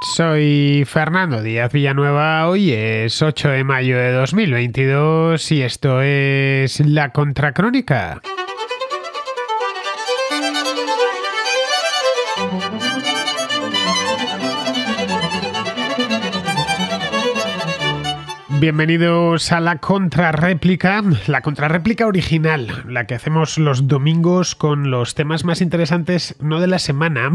Soy Fernando Díaz Villanueva, hoy es 8 de mayo de 2022 y esto es La Contracrónica. Bienvenidos a la contrarréplica, la contrarréplica original, la que hacemos los domingos con los temas más interesantes no de la semana,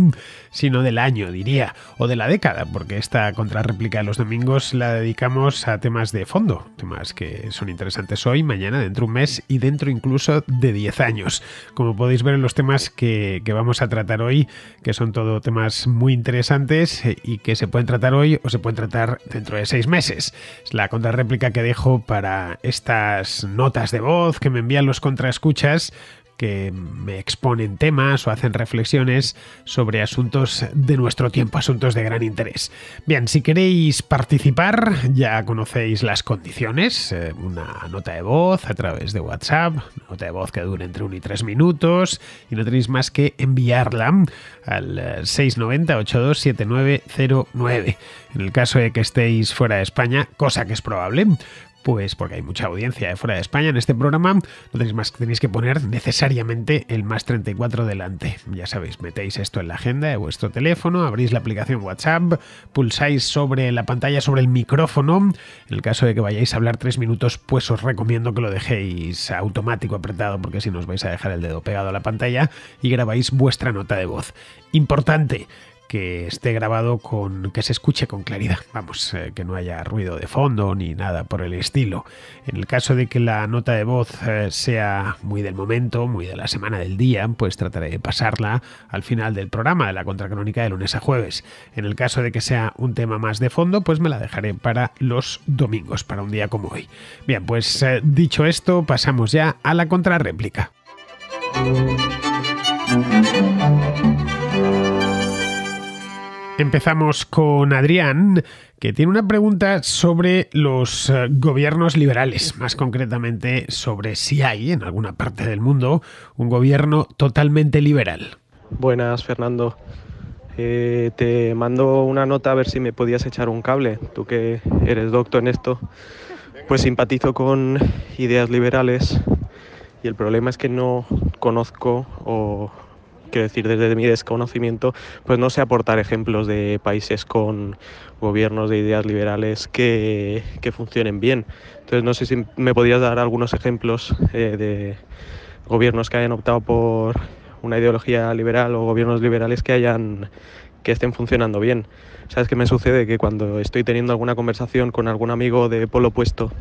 sino del año, diría, o de la década, porque esta contrarréplica de los domingos la dedicamos a temas de fondo, temas que son interesantes hoy, mañana, dentro de un mes y dentro incluso de 10 años. Como podéis ver en los temas que, vamos a tratar hoy, que son todo temas muy interesantes eh, y que se pueden tratar hoy o se pueden tratar dentro de 6 meses. La contrarréplica réplica que dejo para estas notas de voz que me envían los contraescuchas, que exponen temas o hacen reflexiones sobre asuntos de nuestro tiempo, asuntos de gran interés. Bien, si queréis participar, ya conocéis las condiciones, eh, una nota de voz a través de WhatsApp, nota de voz que dure entre 1 y 3 minutos, y no tenéis más que enviarla al 690-827909. Eh, en el caso de que estéis fuera de España, cosa que es probable, pues porque hay mucha audiencia de eh, fuera de España en este programa, no tenéis más que tenéis que poner necesariamente el más 34 delante. Ya sabéis, metéis esto en la agenda de vuestro teléfono, abrís la aplicación WhatsApp, pulsáis sobre la pantalla, sobre el micrófono. En el caso de que vayáis a hablar tres minutos, pues os recomiendo que lo dejéis automático apretado, porque si no os vais a dejar el dedo pegado a la pantalla y grabáis vuestra nota de voz. Importante, que esté grabado con que se escuche con claridad, vamos, eh, que no haya ruido de fondo ni nada por el estilo. En el caso de que la nota de voz eh, sea muy del momento, muy de la semana del día, pues trataré de pasarla al final del programa de la contracrónica de lunes a jueves. En el caso de que sea un tema más de fondo, pues me la dejaré para los domingos, para un día como hoy. Bien, pues eh, dicho esto, pasamos ya a la contrarréplica. Empezamos con Adrián, que tiene una pregunta sobre los eh, gobiernos liberales, más concretamente sobre si hay en alguna parte del mundo un gobierno totalmente liberal. Buenas, Fernando. Eh, te mando una nota a ver si me podías echar un cable, tú que eres doctor en esto. Pues simpatizo con ideas liberales y el problema es que no conozco o quiero decir, desde mi desconocimiento, pues no sé aportar ejemplos de países con gobiernos de ideas liberales que, que funcionen bien. Entonces, no sé si me podrías dar algunos ejemplos eh, de gobiernos que hayan optado por una ideología liberal o gobiernos liberales que hayan que estén funcionando bien. ¿Sabes que me sucede? Que cuando estoy teniendo alguna conversación con algún amigo de polo opuesto,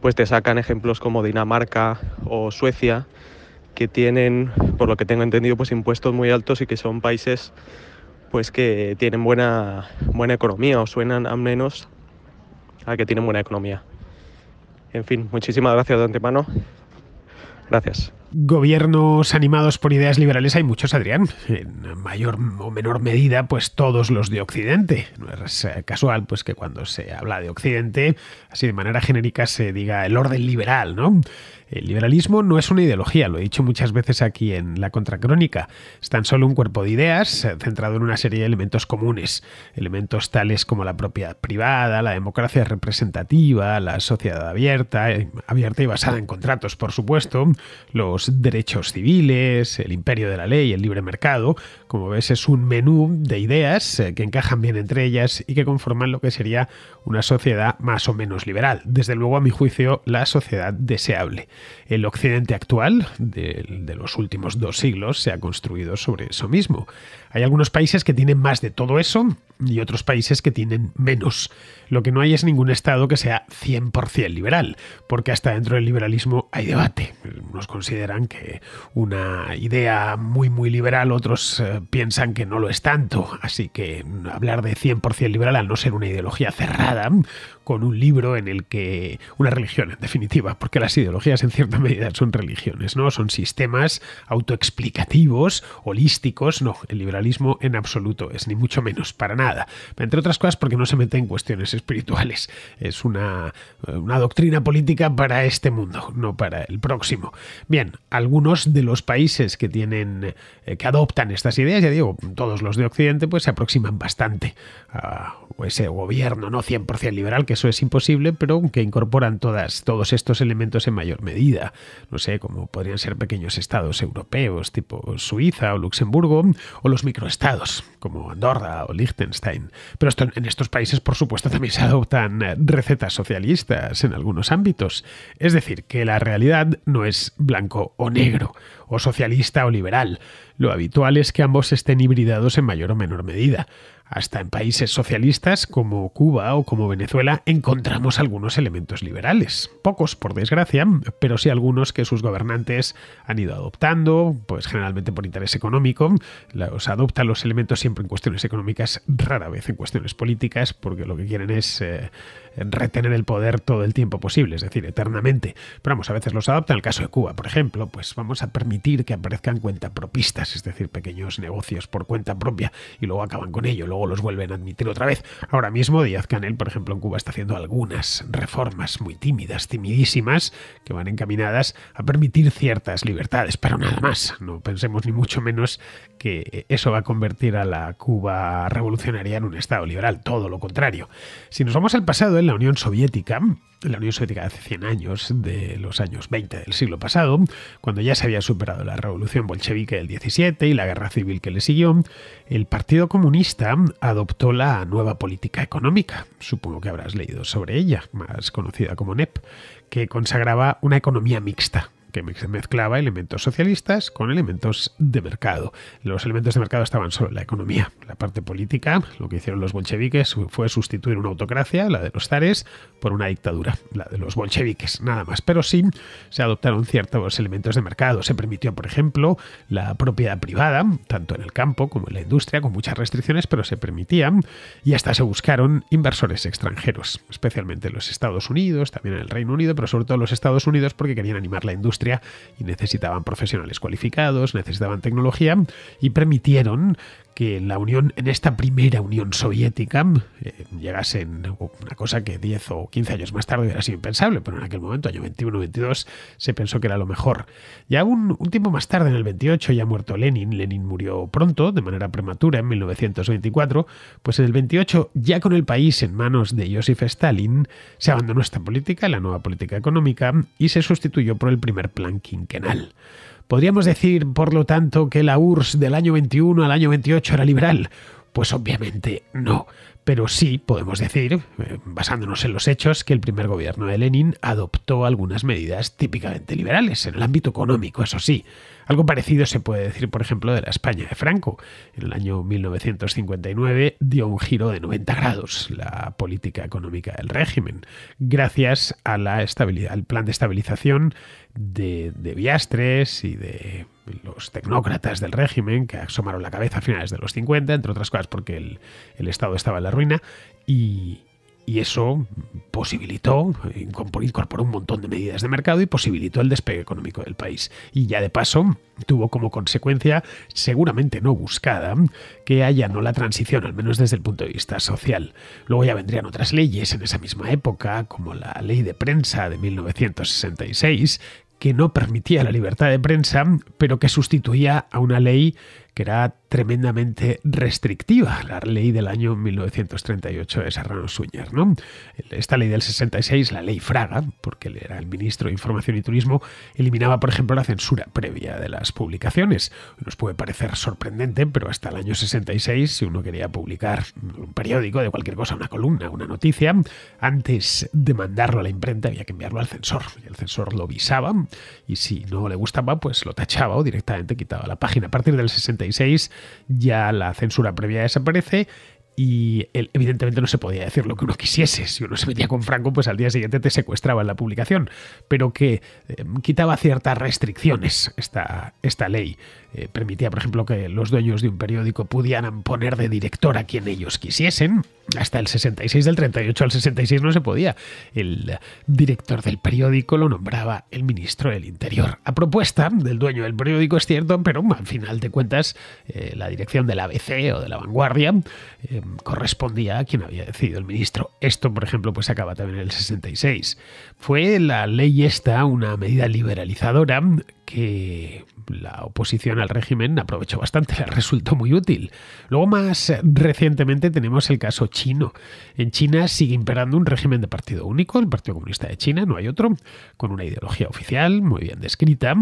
pues te sacan ejemplos como Dinamarca o Suecia, que tienen, por lo que tengo entendido, pues impuestos muy altos y que son países pues que tienen buena, buena economía o suenan al menos a que tienen buena economía. En fin, muchísimas gracias de antemano. Gracias. Gobiernos animados por ideas liberales hay muchos, Adrián. En mayor o menor medida, pues todos los de Occidente. No es eh, casual, pues que cuando se habla de Occidente, así de manera genérica se diga el orden liberal, ¿no? El liberalismo no es una ideología, lo he dicho muchas veces aquí en la contracrónica. Es tan solo un cuerpo de ideas eh, centrado en una serie de elementos comunes, elementos tales como la propiedad privada, la democracia representativa, la sociedad abierta, eh, abierta y basada en contratos, por supuesto, los derechos civiles, el imperio de la ley, el libre mercado, como ves, es un menú de ideas eh, que encajan bien entre ellas y que conforman lo que sería una sociedad más o menos liberal. Desde luego, a mi juicio, la sociedad deseable. El occidente actual, de, los últimos dos siglos, se ha construido sobre eso mismo. Hay algunos países que tienen más de todo eso y otros países que tienen menos. Lo que no hay es ningún Estado que sea 100% liberal, porque hasta dentro del liberalismo hay debate. Unos consideran que una idea muy muy liberal, otros eh, piensan que no lo es tanto. Así que hablar de 100% liberal, al no ser una ideología cerrada, con un libro en el que una religión, en definitiva, porque las ideologías en cierta medida son religiones, ¿no? Son sistemas autoexplicativos, holísticos, no, el liberalismo en absoluto, es ni mucho menos, para nada. Entre otras cosas porque no se mete en cuestiones espirituales. Es una, eh, una doctrina política para este mundo, no para el próximo. Bien, algunos de los países que tienen, eh, que adoptan estas ideas, ya digo, todos los de Occidente, pues se aproximan bastante a ese gobierno, no 100% liberal, que eso es imposible, pero que incorporan todas, todos estos elementos en mayor medida. No sé, como podrían ser pequeños estados europeos, tipo Suiza o Luxemburgo, o los microestados, como Andorra o Liechtenstein. Pero en estos países, por supuesto, también se adoptan eh, recetas socialistas en algunos ámbitos. Es decir, que la realidad no es blanco o negro, o socialista o liberal. Lo habitual es que ambos estén hibridados en mayor o menor medida. Hasta en países socialistas como Cuba o como Venezuela encontramos algunos elementos liberales. Pocos, por desgracia, pero sí algunos que sus gobernantes han ido adoptando, pues generalmente por interés económico. Los adoptan los elementos siempre en cuestiones económicas, rara vez en cuestiones políticas, porque lo que quieren es eh, retener el poder todo el tiempo posible, es decir, eternamente. Pero vamos, a veces los adoptan. En el caso de Cuba, por ejemplo, pues vamos a permitir que aparezcan propistas es decir, pequeños negocios por cuenta propia, y luego acaban con ello luego los vuelven a admitir otra vez. Ahora mismo Díaz Canel, por ejemplo, en Cuba está haciendo algunas reformas muy tímidas, timidísimas, que van encaminadas a permitir ciertas libertades, pero nada más. No pensemos ni mucho menos que eso va a convertir a la Cuba revolucionaria en un Estado liberal, todo lo contrario. Si nos vamos al pasado, en la Unión Soviética, la Unión Soviética de hace 100 años, de los años 20 del siglo pasado, cuando ya se había superado la revolución bolchevique del 17 y la guerra civil que le siguió, el Partido Comunista adoptó la nueva política económica, supongo que habrás leído sobre ella, más conocida como NEP, que consagraba una economía mixta, que mezclaba elementos socialistas con elementos de mercado. Los elementos de mercado estaban solo en la economía. La parte política, lo que hicieron los bolcheviques fue sustituir una autocracia, la de los zares, por una dictadura, la de los bolcheviques, nada más. Pero sí se adoptaron ciertos elementos de mercado. Se permitió, por ejemplo, la propiedad privada, tanto en el campo como en la industria, con muchas restricciones, pero se permitían y hasta se buscaron inversores extranjeros, especialmente en los Estados Unidos, también en el Reino Unido, pero sobre todo en los Estados Unidos porque querían animar la industria y necesitaban profesionales cualificados, necesitaban tecnología y permitieron que en la Unión, en esta primera Unión Soviética, llegase eh, llegasen una cosa que 10 o 15 años más tarde hubiera sido impensable, pero en aquel momento, año 21-22, se pensó que era lo mejor. Ya aún un, tiempo más tarde, en el 28, ya muerto Lenin, Lenin murió pronto, de manera prematura, en 1924, pues en el 28, ya con el país en manos de Joseph Stalin, se abandonó esta política, la nueva política económica, y se sustituyó por el primer plan quinquenal. ¿Podríamos decir, por lo tanto, que la URSS del año 21 al año 28 era liberal? Pues obviamente no pero sí podemos decir, eh, basándonos en los hechos, que el primer gobierno de Lenin adoptó algunas medidas típicamente liberales, en el ámbito económico, eso sí. Algo parecido se puede decir, por ejemplo, de la España de Franco. En el año 1959 dio un giro de 90 grados la política económica del régimen, gracias a la estabilidad, al plan de estabilización de, de y de los tecnócratas del régimen que asomaron la cabeza a finales de los 50, entre otras cosas porque el, el Estado estaba en la ruina, y, y eso posibilitó, incorporó un montón de medidas de mercado y posibilitó el despegue económico del país. Y ya de paso tuvo como consecuencia, seguramente no buscada, que haya no la transición, al menos desde el punto de vista social. Luego ya vendrían otras leyes en esa misma época, como la ley de prensa de 1966, que no permitía la libertad de prensa, pero que sustituía a una ley que era tremendamente restrictiva, la ley del año 1938 de Serrano Suñer. ¿no? Esta ley del 66, la ley Fraga, porque él era el ministro de Información y Turismo, eliminaba, por ejemplo, la censura previa de las publicaciones. Nos puede parecer sorprendente, pero hasta el año 66, si uno quería publicar un periódico de cualquier cosa, una columna, una noticia, antes de mandarlo a la imprenta había que enviarlo al censor. Y el censor lo visaba y si no le gustaba, pues lo tachaba o directamente quitaba la página. A partir del 66, ya la censura previa desaparece y evidentemente no se podía decir lo que uno quisiese. Si uno se metía con Franco, pues al día siguiente te secuestraban la publicación. Pero que eh, quitaba ciertas restricciones esta, esta ley. Eh, permitía, por ejemplo, que los dueños de un periódico pudieran poner de director a quien ellos quisiesen. Hasta el 66, del 38 al 66 no se podía. El director del periódico lo nombraba el ministro del Interior. A propuesta del dueño del periódico, es cierto, pero al final de cuentas, eh, la dirección de la ABC o de la vanguardia correspondía a quien había decidido el ministro. Esto, por ejemplo, pues acaba también en el 66. Fue la ley esta una medida liberalizadora que la oposición al régimen aprovechó bastante, la resultó muy útil. Luego más recientemente tenemos el caso chino. En China sigue imperando un régimen de partido único, el Partido Comunista de China, no hay otro, con una ideología oficial muy bien descrita,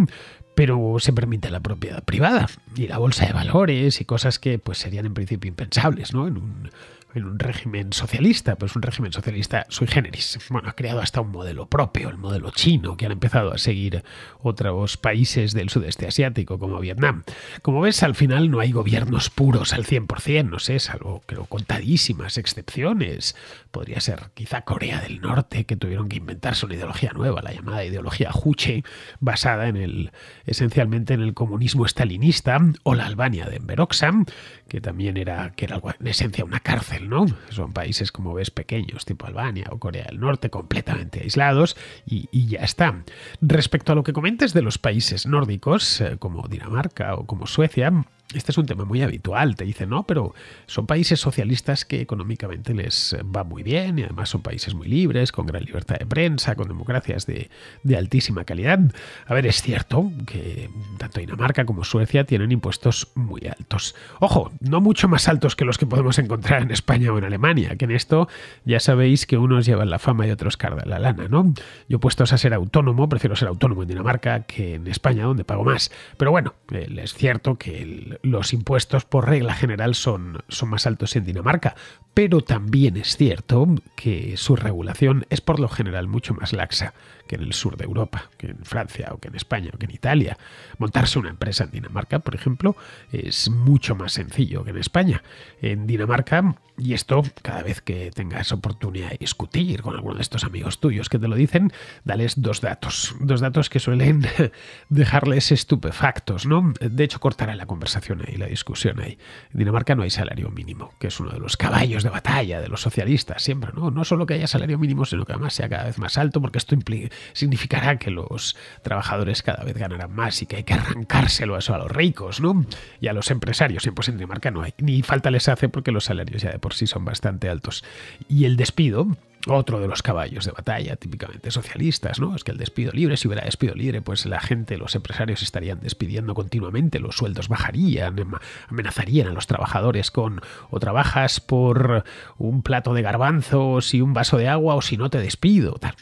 pero se permite la propiedad privada y la bolsa de valores y cosas que pues serían en principio impensables ¿no? en, un, en un régimen socialista, pues un régimen socialista sui generis. Bueno, ha creado hasta un modelo propio, el modelo chino, que han empezado a seguir otros países del sudeste asiático como Vietnam. Como ves, al final no hay gobiernos puros al 100%, no sé, salvo creo contadísimas excepciones podría ser quizá Corea del Norte, que tuvieron que inventarse una ideología nueva, la llamada ideología Juche, basada en el, esencialmente en el comunismo estalinista, o la Albania de Enveroxam, que también era, que era en esencia una cárcel, ¿no? Son países, como ves, pequeños, tipo Albania o Corea del Norte, completamente aislados, y, y ya está. Respecto a lo que comentes de los países nórdicos, eh, como Dinamarca o como Suecia, este es un tema muy habitual, te dicen, no, pero son países socialistas que económicamente les eh, va muy bien y además son países muy libres, con gran libertad de prensa, con democracias de, altísima calidad. A ver, es cierto que tanto Dinamarca como Suecia tienen impuestos muy altos. Ojo, no mucho más altos que los que podemos encontrar en España o en Alemania, que en esto ya sabéis que unos llevan la fama y otros cardan la lana, ¿no? Yo puesto a ser autónomo, prefiero ser autónomo en Dinamarca que en España, donde pago más. Pero bueno, eh, es cierto que el los impuestos por regla general son, más altos en Dinamarca, pero también es cierto que su regulación es por lo general mucho más laxa que en el sur de Europa, que en Francia o que en España o que en Italia. Montarse una empresa en Dinamarca, por ejemplo, es mucho más sencillo que en España. En Dinamarca, y esto cada vez que tengas oportunidad de discutir con alguno de estos amigos tuyos que te lo dicen, dales dos datos, dos datos que suelen dejarles estupefactos, ¿no? De hecho, cortará la conversación ahí, la discusión ahí. En Dinamarca no hay salario mínimo, que es uno de los caballos de batalla de los socialistas siempre, ¿no? No solo que haya salario mínimo, sino que además sea cada vez más alto, porque esto implica significará que los trabajadores cada vez ganarán más y que hay que arrancárselo a eso a los ricos, ¿no? Y a los empresarios, en pues en Dinamarca no hay, ni falta les hace porque los salarios ya de por sí son bastante altos. Y el despido, otro de los caballos de batalla típicamente socialistas, ¿no? Es que el despido libre, si hubiera despido libre, pues la gente, los empresarios estarían despidiendo continuamente, los sueldos bajarían, em, amenazarían a los trabajadores con o trabajas por un plato de garbanzos y un vaso de agua o si no te despido, tal.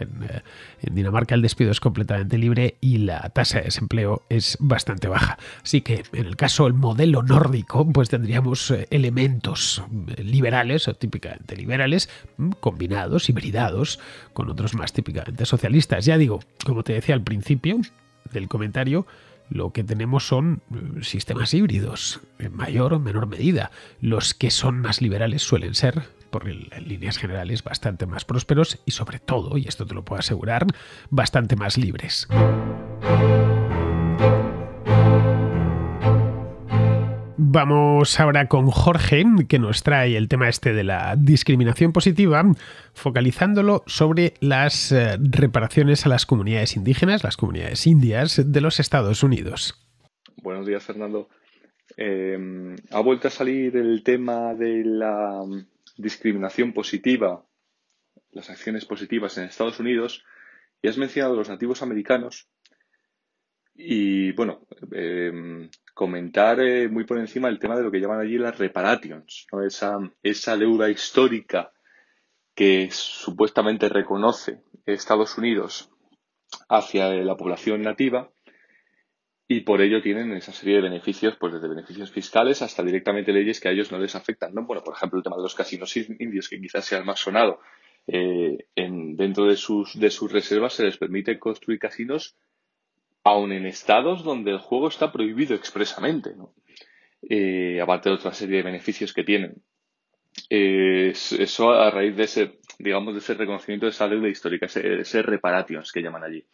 Eh, en, Dinamarca el despido es completamente libre y la tasa de desempleo es bastante baja. Así que en el caso del modelo nórdico, pues tendríamos eh, elementos eh, liberales o típicamente liberales mm, combinados, hibridados con otros más típicamente socialistas. Ya digo, como te decía al principio del comentario, lo que tenemos son mm, sistemas híbridos, en mayor o menor medida. Los que son más liberales suelen ser por líneas generales bastante más prósperos y sobre todo, y esto te lo puedo asegurar, bastante más libres. Vamos ahora con Jorge, que nos trae el tema este de la discriminación positiva, focalizándolo sobre las eh, reparaciones a las comunidades indígenas, las comunidades indias de los Estados Unidos. Buenos días, Fernando. Eh, ha vuelto a salir el tema de la discriminación positiva, las acciones positivas en Estados Unidos, y has mencionado los nativos americanos. Y bueno, em, comentar eh, muy por encima el tema de lo que llaman allí las reparations, esa, esa deuda histórica que supuestamente reconoce Estados Unidos hacia la población nativa y por ello tienen esa serie de beneficios, pues desde beneficios fiscales hasta directamente leyes que a ellos no les afectan. ¿no? Bueno, por ejemplo, el tema de los casinos indios, que quizás sea el más sonado. Eh, dentro de sus, de sus reservas se les permite construir casinos aun en estados donde el juego está prohibido expresamente, eh, aparte de otra serie de beneficios que tienen. eso a raíz de ese, digamos, de ese reconocimiento de esa deuda histórica, ese, ese reparations que llaman allí.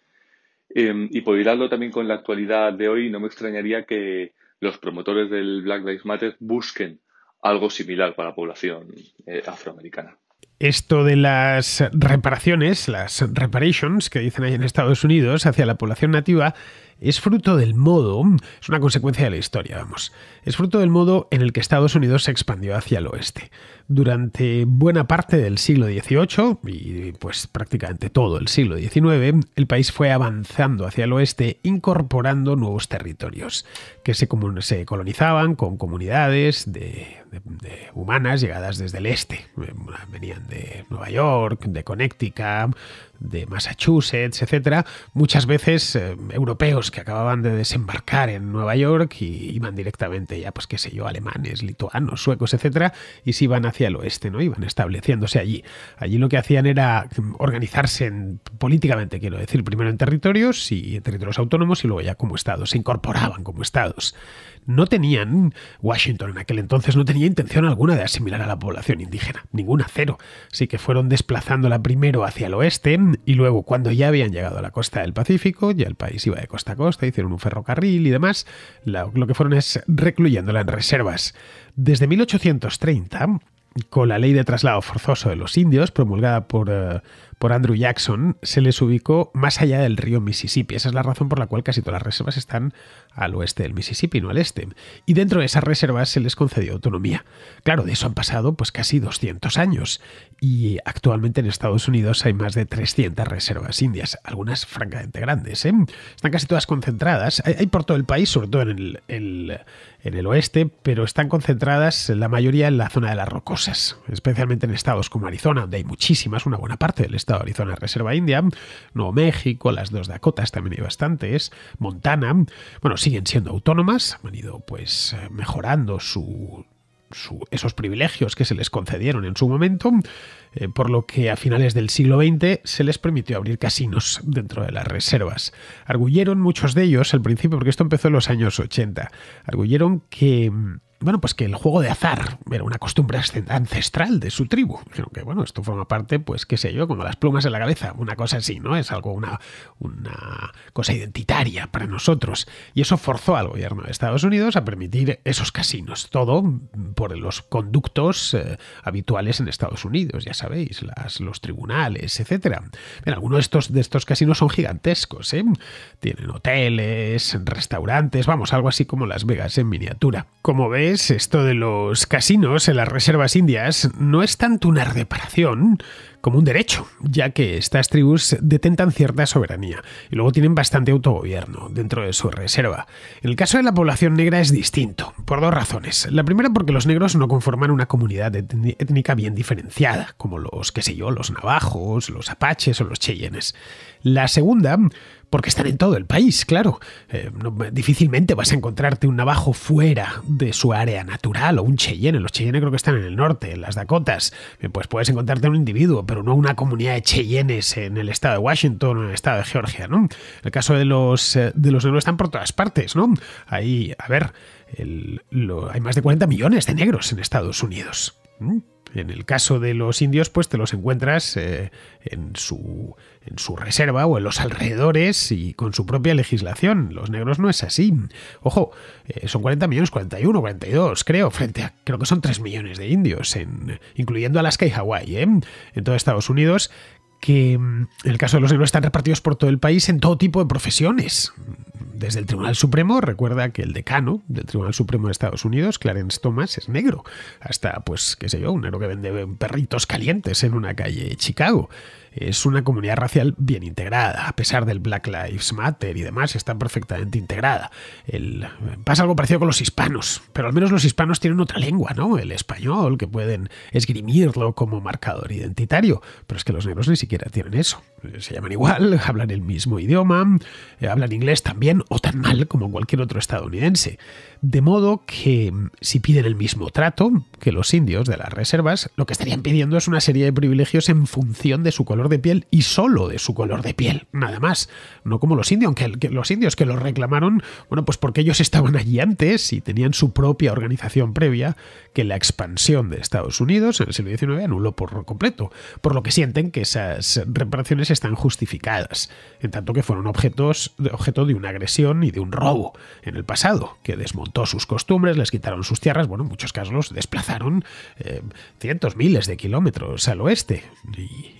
Em, y por también con la actualidad de hoy, no me extrañaría que los promotores del Black Lives Matter busquen algo similar para la población eh, afroamericana. Esto de las reparaciones, las reparations que dicen ahí en Estados Unidos hacia la población nativa, es fruto del modo, es una consecuencia de la historia, vamos, es fruto del modo en el que Estados Unidos se expandió hacia el oeste. Durante buena parte del siglo XVIII, y pues prácticamente todo el siglo XIX, el país fue avanzando hacia el oeste, incorporando nuevos territorios que se, colonizaban con comunidades humanas llegadas desde el este. Venían de Nueva York, de Connecticut, de Massachusetts, etcétera, muchas veces eh, europeos que acababan de desembarcar en Nueva York y iban directamente ya, pues qué sé yo, alemanes, lituanos, suecos, etcétera, y se iban hacia el oeste, ¿no? Iban estableciéndose allí. Allí lo que hacían era mm, organizarse políticamente, quiero decir, primero en territorios y en territorios autónomos y luego ya como estados, se incorporaban como estados. No tenían, Washington en aquel entonces no tenía intención alguna de asimilar a la población indígena, ninguna, cero. Así que fueron desplazándola primero hacia el oeste, y luego, cuando ya habían llegado a la costa del Pacífico, ya el país iba de costa a costa, hicieron un ferrocarril y demás, lo que fueron es recluyéndola en reservas. Desde 1830, con la ley de traslado forzoso de los indios, promulgada por... Eh, Andrew Jackson, se les ubicó más allá del río Mississippi. Esa es la razón por la cual casi todas las reservas están al oeste del Mississippi, no al este. Y dentro de esas reservas se les concedió autonomía. Claro, de eso han pasado pues casi 200 años y actualmente en Estados Unidos hay más de 300 reservas indias, algunas francamente grandes. ¿eh? Están casi todas concentradas, hay, por todo el país, sobre todo en el en el oeste, pero están concentradas la mayoría en la zona de las rocosas, especialmente en estados como Arizona, donde hay muchísimas, una buena parte del estado de Arizona Reserva India, Nuevo México, las dos Dakotas también hay bastantes, Montana, bueno, siguen siendo autónomas, han ido pues eh, mejorando su esos privilegios que se les concedieron en su momento, eh, por lo que a finales del siglo XX se les permitió abrir casinos dentro de las reservas. Arguyeron muchos de ellos al principio, porque esto empezó en los años 80, arguyeron que mm, bueno, pues que el juego de azar era una costumbre ancestral de su tribu, Dijeron que bueno, esto forma parte, pues qué sé yo, como las plumas en la cabeza, una cosa así, ¿no? Es algo, una, una cosa identitaria para nosotros. Y eso forzó al gobierno de Estados Unidos a permitir esos casinos, todo por los conductos eh, habituales en Estados Unidos, ya sabéis, los tribunales, etc. algunos de estos, de estos casinos son gigantescos, ¿eh? Tienen hoteles, restaurantes, vamos, algo así como Las Vegas en miniatura. Como veis, esto de los casinos en las reservas indias no es tanto una reparación como un derecho, ya que estas tribus detentan cierta soberanía y luego tienen bastante autogobierno dentro de su reserva. En el caso de la población negra es distinto, por dos razones. La primera porque los negros no conforman una comunidad étnica bien diferenciada, como los, qué sé yo, los navajos, los apaches o los cheyennes. La segunda porque están en todo el país, claro. Eh, difícilmente vas a encontrarte un navajo fuera de su área natural o un Cheyenne. Los Cheyenne creo que están en el norte, en las Dakotas. Eh, pues puedes encontrarte un individuo, pero no una comunidad de Cheyennes en el estado de Washington o en el estado de Georgia, ¿no? El caso de los, eh, de los negros están por todas partes, ¿no? Ahí, a ver, hay más de 40 millones de negros en Estados Unidos. En el caso de los indios, pues te los encuentras en su en su reserva o en los alrededores y con su propia legislación. Los negros no es así. Ojo, eh, son 40 millones, 41, 42, creo, frente a, creo que son 3 millones de indios, en, incluyendo Alaska y Hawái, ¿eh? en todo Estados Unidos, que mm, en el caso de los negros están repartidos por todo el país en todo tipo de profesiones. Desde el Tribunal Supremo, recuerda que el decano del Tribunal Supremo de Estados Unidos, Clarence Thomas, es negro. Hasta, pues, qué sé yo, un negro que vende perritos calientes en una calle de Chicago es una comunidad racial bien integrada, a pesar del Black Lives Matter y demás, está perfectamente integrada. El, pasa algo parecido con los hispanos, pero al menos los hispanos tienen otra lengua, ¿no? El español, que pueden esgrimirlo como marcador identitario, pero es que los negros ni siquiera tienen eso se llaman igual, hablan el mismo idioma, eh, hablan inglés también o tan mal como cualquier otro estadounidense. De modo que mm, si piden el mismo trato que los indios de las reservas, lo que estarían pidiendo es una serie de privilegios en función de su color de piel y solo de su color de piel, nada más. No como los indios, aunque los indios que los reclamaron, bueno, pues porque ellos estaban allí antes y tenían su propia organización previa que la expansión de Estados Unidos en el siglo XIX anuló por completo, por lo que sienten que esas reparaciones están justificadas, en tanto que fueron objetos, objeto de una agresión y de un robo en el pasado, que desmontó sus costumbres, les quitaron sus tierras, bueno, en muchos casos los desplazaron eh, cientos, miles de kilómetros al oeste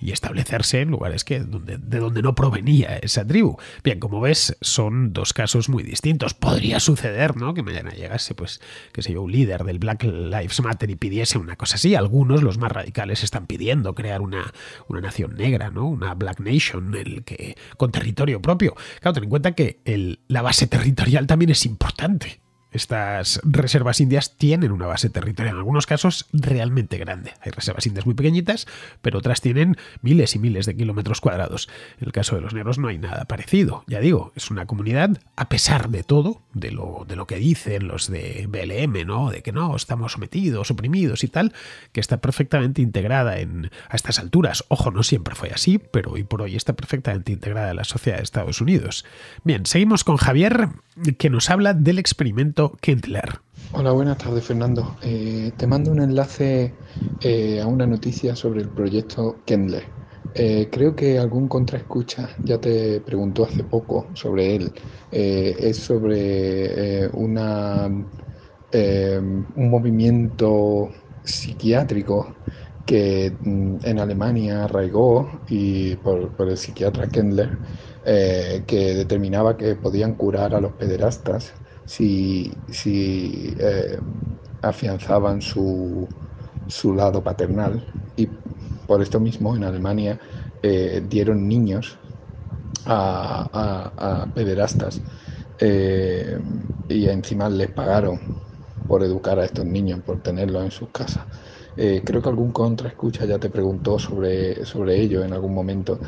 y, establecerse en lugares que, de donde no provenía esa tribu. Bien, como ves, son dos casos muy distintos. Podría suceder, ¿no? Que mañana llegase, pues, que sé yo, un líder del Black Lives Matter y pidiese una cosa así. Algunos, los más radicales, están pidiendo crear una, una nación negra, ¿no? Una Black Nation, el que, con territorio propio. Claro, ten en cuenta que la base territorial también es importante. Estas reservas indias tienen una base territorial, en algunos casos realmente grande. Hay reservas indias muy pequeñitas, pero otras tienen miles y miles de kilómetros cuadrados. En el caso de los negros no hay nada parecido. Ya digo, es una comunidad, a pesar de todo, de lo, de lo que dicen los de BLM, ¿no? De que no, estamos sometidos, oprimidos y tal, que está perfectamente integrada en, a estas alturas. Ojo, no siempre fue así, pero hoy por hoy está perfectamente integrada en la sociedad de Estados Unidos. Bien, seguimos con Javier, que nos habla del experimento Kindler. Hola, buenas tardes Fernando. Eh, te mando un enlace eh, a una noticia sobre el proyecto Kindler. Eh, creo que algún contraescucha ya te preguntó hace poco sobre él. es sobre una, un movimiento psiquiátrico que mm, en Alemania arraigó y por, el psiquiatra Kendler, que determinaba que podían curar a los pederastas si, eh, afianzaban su, lado paternal. Y por esto mismo en Alemania eh, dieron niños a, pederastas eh, y encima les pagaron por educar a estos niños, por tenerlos en sus casas. Eh, creo que algún contra escucha ya te preguntó sobre, sobre ello en algún momento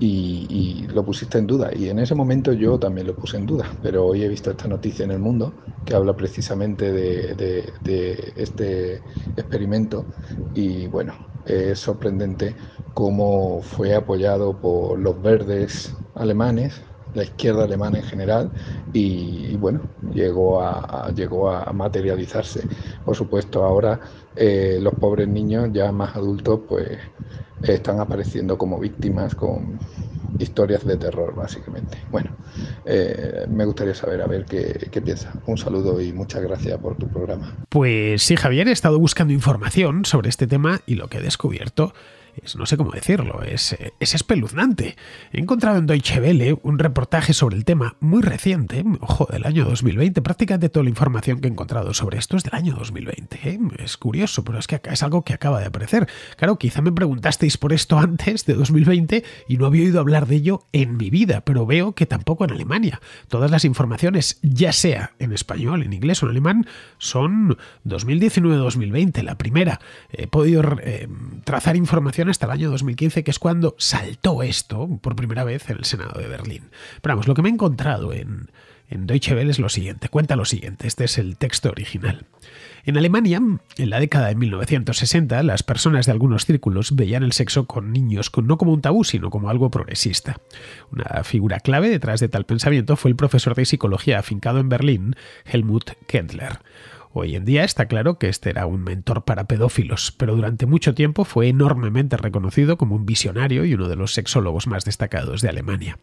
y, lo pusiste en duda. Y en ese momento yo también lo puse en duda, pero hoy he visto esta noticia en el mundo que habla precisamente de, de, este experimento y bueno, es sorprendente cómo fue apoyado por los verdes alemanes, la izquierda alemana en general y, bueno, llegó a, llegó a materializarse. Por supuesto, ahora eh, los pobres niños ya más adultos pues están apareciendo como víctimas con historias de terror básicamente. Bueno, eh, me gustaría saber a ver qué, qué piensa. Un saludo y muchas gracias por tu programa. Pues sí, Javier, he estado buscando información sobre este tema y lo que he descubierto no sé cómo decirlo, es, es espeluznante. He encontrado en Deutsche Welle un reportaje sobre el tema muy reciente, ojo, del año 2020. Prácticamente toda la información que he encontrado sobre esto es del año 2020. ¿eh? Es curioso, pero es que es algo que acaba de aparecer. Claro, quizá me preguntasteis por esto antes de 2020 y no había oído hablar de ello en mi vida, pero veo que tampoco en Alemania. Todas las informaciones, ya sea en español, en inglés o en alemán, son 2019-2020. La primera, he podido eh, trazar información hasta el año 2015, que es cuando saltó esto por primera vez en el Senado de Berlín. Pero vamos, lo que me he encontrado en, en Deutsche Welle es lo siguiente, cuenta lo siguiente, este es el texto original. En Alemania, en la década de 1960, las personas de algunos círculos veían el sexo con niños no como un tabú, sino como algo progresista. Una figura clave detrás de tal pensamiento fue el profesor de psicología afincado en Berlín, Helmut Kendler. Hoy en día está claro que este era un mentor para pedófilos, pero durante mucho tiempo fue enormemente reconocido como un visionario y uno de los sexólogos más destacados de Alemania.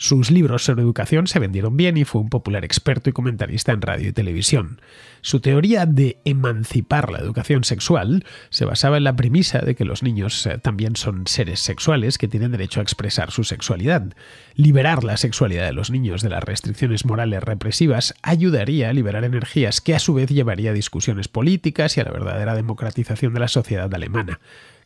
Sus libros sobre educación se vendieron bien y fue un popular experto y comentarista en radio y televisión. Su teoría de emancipar la educación sexual se basaba en la premisa de que los niños eh, también son seres sexuales que tienen derecho a expresar su sexualidad. Liberar la sexualidad de los niños de las restricciones morales represivas ayudaría a liberar energías que a su vez llevaría a discusiones políticas y a la verdadera democratización de la sociedad alemana.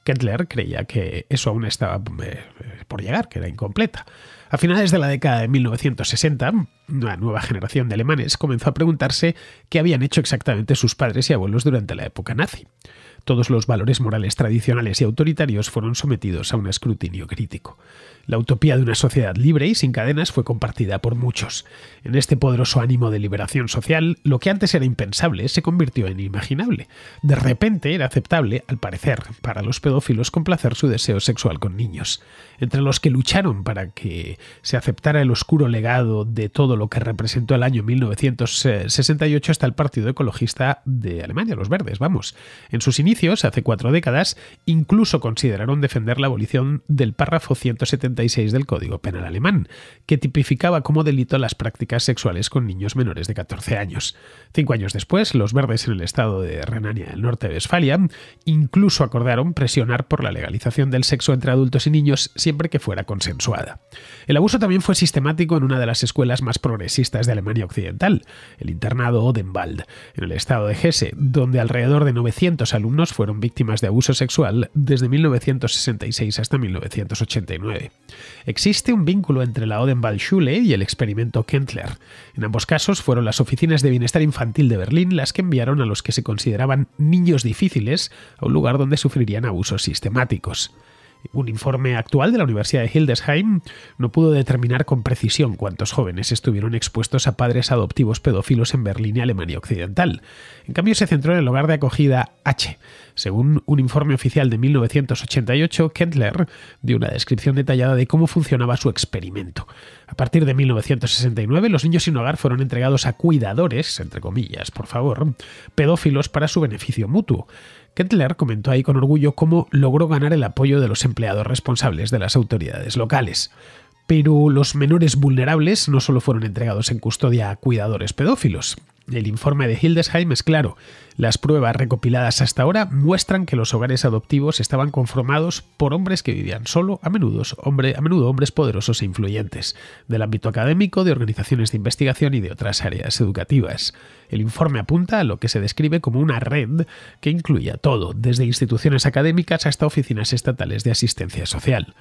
Kettler creía que eso aún estaba eh, por llegar, que era incompleta. A finales de la década de 1960, una nueva generación de alemanes comenzó a preguntarse qué habían hecho exactamente sus padres y abuelos durante la época nazi. Todos los valores morales tradicionales y autoritarios fueron sometidos a un escrutinio crítico. La utopía de una sociedad libre y sin cadenas fue compartida por muchos. En este poderoso ánimo de liberación social, lo que antes era impensable se convirtió en imaginable. De repente era aceptable, al parecer, para los pedófilos complacer su deseo sexual con niños. Entre los que lucharon para que se aceptara el oscuro legado de todo lo que representó el año 1968 está el Partido Ecologista de Alemania, los Verdes, vamos. En sus inicios, hace cuatro décadas, incluso consideraron defender la abolición del párrafo 170 del Código Penal alemán, que tipificaba como delito las prácticas sexuales con niños menores de 14 años. Cinco años después, los verdes en el estado de Renania del Norte-Westfalia incluso acordaron presionar por la legalización del sexo entre adultos y niños siempre que fuera consensuada. El abuso también fue sistemático en una de las escuelas más progresistas de Alemania Occidental, el internado Odenwald, en el estado de Hesse, donde alrededor de 900 alumnos fueron víctimas de abuso sexual desde 1966 hasta 1989. Existe un vínculo entre la Odenwald-Schule y el experimento Kentler. En ambos casos fueron las oficinas de bienestar infantil de Berlín las que enviaron a los que se consideraban niños difíciles a un lugar donde sufrirían abusos sistemáticos. Un informe actual de la Universidad de Hildesheim no pudo determinar con precisión cuántos jóvenes estuvieron expuestos a padres adoptivos pedófilos en Berlín y Alemania Occidental. En cambio, se centró en el hogar de acogida H. Según un informe oficial de 1988, Kentler dio una descripción detallada de cómo funcionaba su experimento. A partir de 1969, los niños sin hogar fueron entregados a cuidadores, entre comillas, por favor, pedófilos para su beneficio mutuo. Kettler comentó ahí con orgullo cómo logró ganar el apoyo de los empleados responsables de las autoridades locales. Pero los menores vulnerables no solo fueron entregados en custodia a cuidadores pedófilos, el informe de Hildesheim es claro. Las pruebas recopiladas hasta ahora muestran que los hogares adoptivos estaban conformados por hombres que vivían solo, a menudo, a menudo hombres poderosos e influyentes, del ámbito académico, de organizaciones de investigación y de otras áreas educativas. El informe apunta a lo que se describe como una red que incluía todo, desde instituciones académicas hasta oficinas estatales de asistencia social.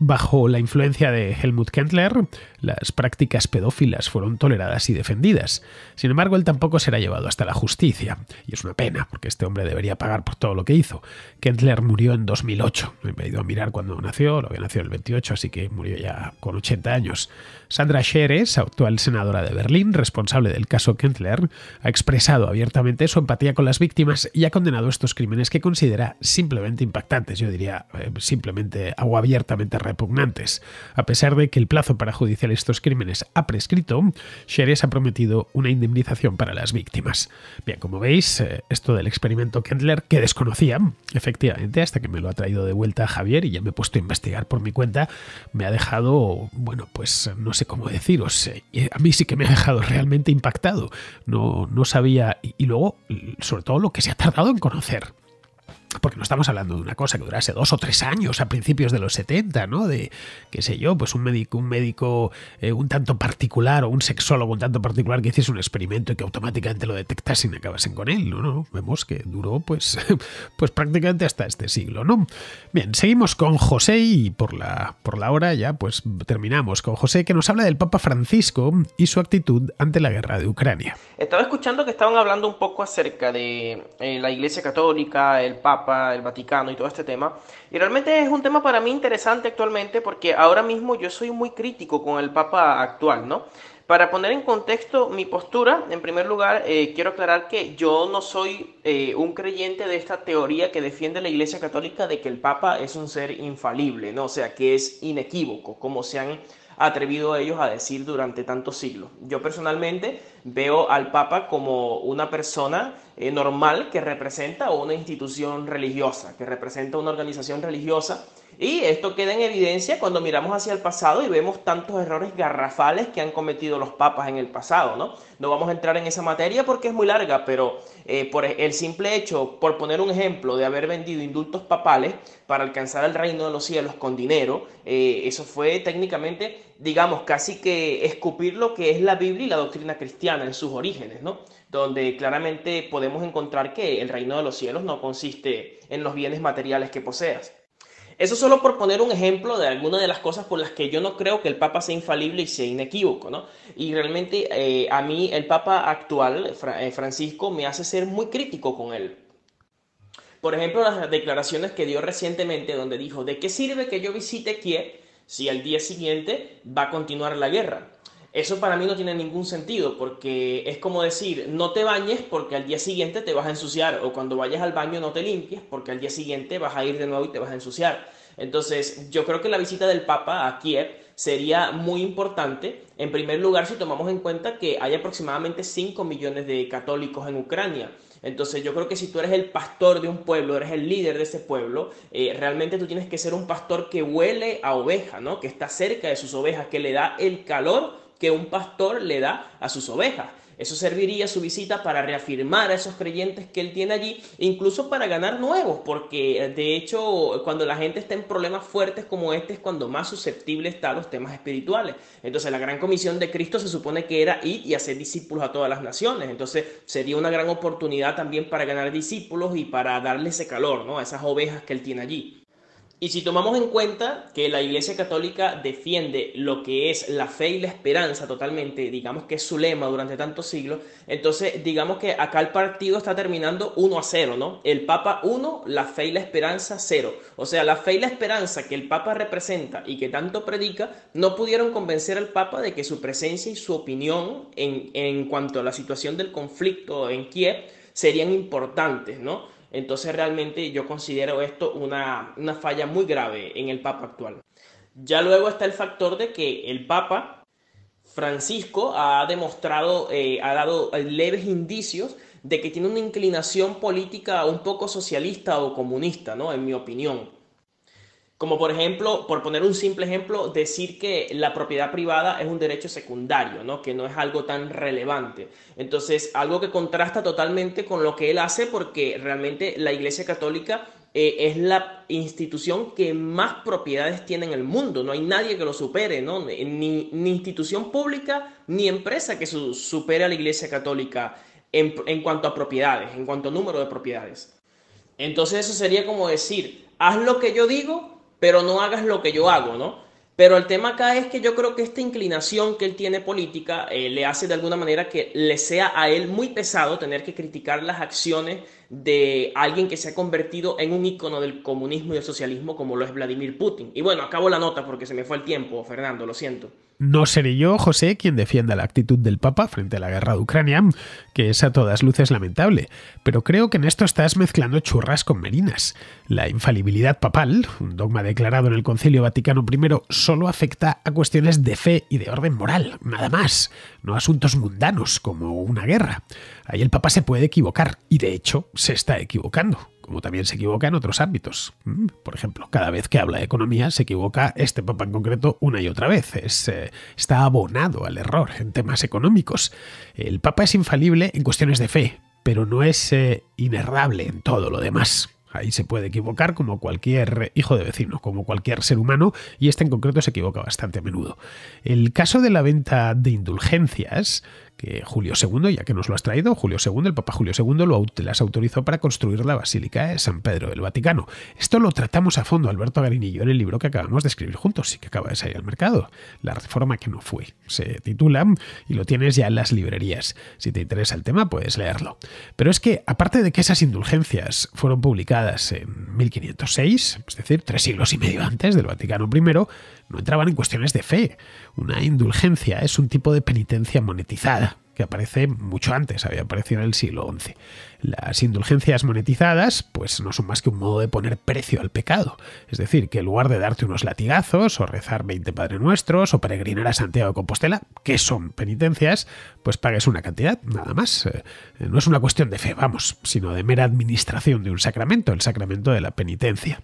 Bajo la influencia de Helmut Kentler, las prácticas pedófilas fueron toleradas y defendidas. Sin embargo, él tampoco será llevado hasta la justicia. Y es una pena, porque este hombre debería pagar por todo lo que hizo. Kentler murió en 2008. Me he ido a mirar cuando nació, lo había nacido en el 28, así que murió ya con 80 años. Sandra Scheres, actual senadora de Berlín, responsable del caso Kentler, ha expresado abiertamente su empatía con las víctimas y ha condenado estos crímenes que considera simplemente impactantes, yo diría eh, simplemente o abiertamente repugnantes. A pesar de que el plazo para judicial estos crímenes ha prescrito, Xerez ha prometido una indemnización para las víctimas. Bien, como veis, eh, esto del experimento Kendler, que desconocía, efectivamente, hasta que me lo ha traído de vuelta Javier y ya me he puesto a investigar por mi cuenta, me ha dejado, bueno, pues no sé cómo deciros, eh, a mí sí que me ha dejado realmente impactado. No, no sabía, y luego, sobre todo lo que se ha tardado en conocer porque no estamos hablando de una cosa que durase dos o tres años a principios de los 70, ¿no? De, qué sé yo, pues un médico, un médico eh, un tanto particular o un sexólogo un tanto particular que hiciese un experimento y que automáticamente lo detectasen y acabasen con él, ¿no? ¿no? Vemos que duró pues, pues prácticamente hasta este siglo, ¿no? Bien, seguimos con José y por la, por la hora ya pues terminamos con José que nos habla del Papa Francisco y su actitud ante la guerra de Ucrania. Estaba escuchando que estaban hablando un poco acerca de eh, la Iglesia Católica, el Papa, el Vaticano y todo este tema. Y realmente es un tema para mí interesante actualmente porque ahora mismo yo soy muy crítico con el Papa actual, ¿no? Para poner en contexto mi postura, en primer lugar, eh, quiero aclarar que yo no soy eh, un creyente de esta teoría que defiende la Iglesia Católica de que el Papa es un ser infalible, ¿no? O sea, que es inequívoco, como se han atrevido ellos a decir durante tantos siglos. Yo personalmente veo al Papa como una persona eh, normal que representa una institución religiosa, que representa una organización religiosa. Y esto queda en evidencia cuando miramos hacia el pasado y vemos tantos errores garrafales que han cometido los papas en el pasado, ¿no? No vamos a entrar en esa materia porque es muy larga, pero eh, por e-, el simple hecho, por poner un ejemplo, de haber vendido indultos papales para alcanzar el reino de los cielos con dinero, eh, eso fue técnicamente, digamos, casi que escupir lo que es la Biblia y la doctrina cristiana en sus orígenes, ¿no? Donde claramente podemos encontrar que el reino de los cielos no consiste en los bienes materiales que poseas. Eso solo por poner un ejemplo de algunas de las cosas por las que yo no creo que el Papa sea infalible y sea inequívoco, ¿no? Y realmente eh, a mí el Papa actual, eh, Francisco, me hace ser muy crítico con él. Por ejemplo, las declaraciones que dio recientemente donde dijo, ¿de qué sirve que yo visite Kiev si al día siguiente va a continuar la guerra? Eso para mí no tiene ningún sentido porque es como decir, no te bañes porque al día siguiente te vas a ensuciar o cuando vayas al baño no te limpies porque al día siguiente vas a ir de nuevo y te vas a ensuciar. Entonces, yo creo que la visita del Papa a Kiev sería muy importante, en primer lugar, si tomamos en cuenta que hay aproximadamente 5 millones de católicos en Ucrania. Entonces yo creo que si tú eres el pastor de un pueblo, eres el líder de ese pueblo, eh, realmente tú tienes que ser un pastor que huele a oveja, ¿no? Que está cerca de sus ovejas, que le da el calor que un pastor le da a sus ovejas. Eso serviría su visita para reafirmar a esos creyentes que él tiene allí, incluso para ganar nuevos, porque eh, de hecho cuando la gente está en problemas fuertes como este es cuando más susceptible está a los temas espirituales. Entonces la gran comisión de Cristo se supone que era ir y hacer discípulos a todas las naciones. Entonces sería una gran oportunidad también para ganar discípulos y para darle ese calor ¿no? a esas ovejas que él tiene allí. Y si tomamos en cuenta que la Iglesia Católica defiende lo que es la fe y la esperanza totalmente, digamos que es su lema durante tantos siglos, entonces digamos que acá el partido está terminando 1 a 0, ¿no? El Papa 1, la fe y la esperanza 0. O sea, la fe y la esperanza que el Papa representa y que tanto predica no pudieron convencer al Papa de que su presencia y su opinión en, cuanto a la situación del conflicto en Kiev serían importantes, ¿no? Entonces realmente yo considero esto una, falla muy grave en el Papa actual. Ya luego está el factor de que el Papa Francisco ha demostrado, eh, ha dado eh, leves indicios de que tiene una inclinación política un poco socialista o comunista, ¿no? En mi opinión. Como por ejemplo, por poner un simple ejemplo, decir que la propiedad privada es un derecho secundario, que no es algo tan relevante. Entonces, algo que contrasta totalmente con lo que él hace porque realmente la Iglesia Católica eh, es la institución que más propiedades tiene en el mundo. No hay nadie que lo supere, ¿no? Ni, institución pública ni empresa que supere a la Iglesia Católica en, cuanto a propiedades, en cuanto a número de propiedades. Entonces eso sería como decir, haz lo que yo digo pero no hagas lo que yo hago, ¿no? Pero el tema acá es que yo creo que esta inclinación que él tiene política eh, le hace de alguna manera que le sea a él muy pesado tener que criticar las acciones de alguien que se ha convertido en un ícono del comunismo y del socialismo como lo es Vladimir Putin. Y bueno, acabo la nota porque se me fue el tiempo, Fernando, lo siento. No seré yo, José, quien defienda la actitud del Papa frente a la guerra de Ucrania, que es a todas luces lamentable, pero creo que en esto estás mezclando churras con merinas. La infalibilidad papal, un dogma declarado en el Concilio Vaticano I, solo afecta a cuestiones de fe y de orden moral, nada más, no asuntos mundanos como una guerra. Ahí el Papa se puede equivocar, y de hecho se está equivocando como también se equivoca en otros ámbitos. Mm, por ejemplo, cada vez que habla de economía se equivoca este papa en concreto una y otra vez. Eh, está abonado al error en temas económicos. El papa es infalible en cuestiones de fe, pero no es eh, inerrable en todo lo demás. Ahí se puede equivocar como cualquier hijo de vecino, como cualquier ser humano, y este en concreto se equivoca bastante a menudo. El caso de la venta de indulgencias, que Julio II, ya que nos lo has traído, Julio II, el Papa Julio II, lo las autorizó para construir la Basílica de San Pedro del Vaticano. Esto lo tratamos a fondo, Alberto Garinillo, en el libro que acabamos de escribir juntos y que acaba de salir al mercado. La reforma que no fue. Se titula y lo tienes ya en las librerías. Si te interesa el tema, puedes leerlo. Pero es que, aparte de que esas indulgencias fueron publicadas en 1506, es decir, tres siglos y medio antes del Vaticano I, no entraban en cuestiones de fe. Una indulgencia es un tipo de penitencia monetizada que aparece mucho antes, había aparecido en el siglo XI. Las indulgencias monetizadas pues no son más que un modo de poner precio al pecado, es decir, que en lugar de darte unos latigazos o rezar 20 Padre Nuestros o peregrinar a Santiago de Compostela, que son penitencias, pues pagues una cantidad, nada más. Eh, no es una cuestión de fe, vamos, sino de mera administración de un sacramento, el sacramento de la penitencia.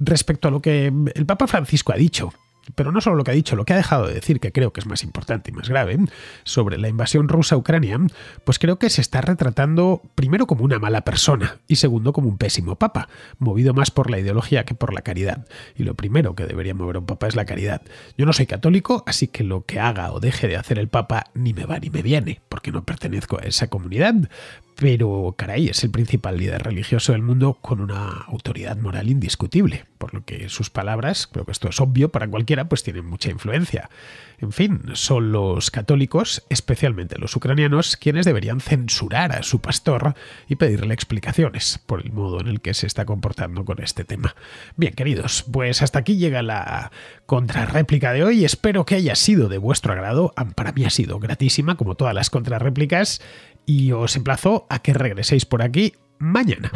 Respecto a lo que el Papa Francisco ha dicho, pero no solo lo que ha dicho, lo que ha dejado de decir, que creo que es más importante y más grave, sobre la invasión rusa a Ucrania, pues creo que se está retratando primero como una mala persona y segundo como un pésimo papa, movido más por la ideología que por la caridad. Y lo primero que debería mover un papa es la caridad. Yo no soy católico, así que lo que haga o deje de hacer el papa ni me va ni me viene, porque no pertenezco a esa comunidad, pero caray, es el principal líder religioso del mundo con una autoridad moral indiscutible, por lo que sus palabras, creo que esto es obvio para cualquiera, pues tienen mucha influencia. En fin, son los católicos, especialmente los ucranianos, quienes deberían censurar a su pastor y pedirle explicaciones por el modo en el que se está comportando con este tema. Bien, queridos, pues hasta aquí llega la contrarréplica de hoy. Espero que haya sido de vuestro agrado. Ah, para mí ha sido gratísima, como todas las contrarréplicas, y os emplazo a que regreséis por aquí mañana.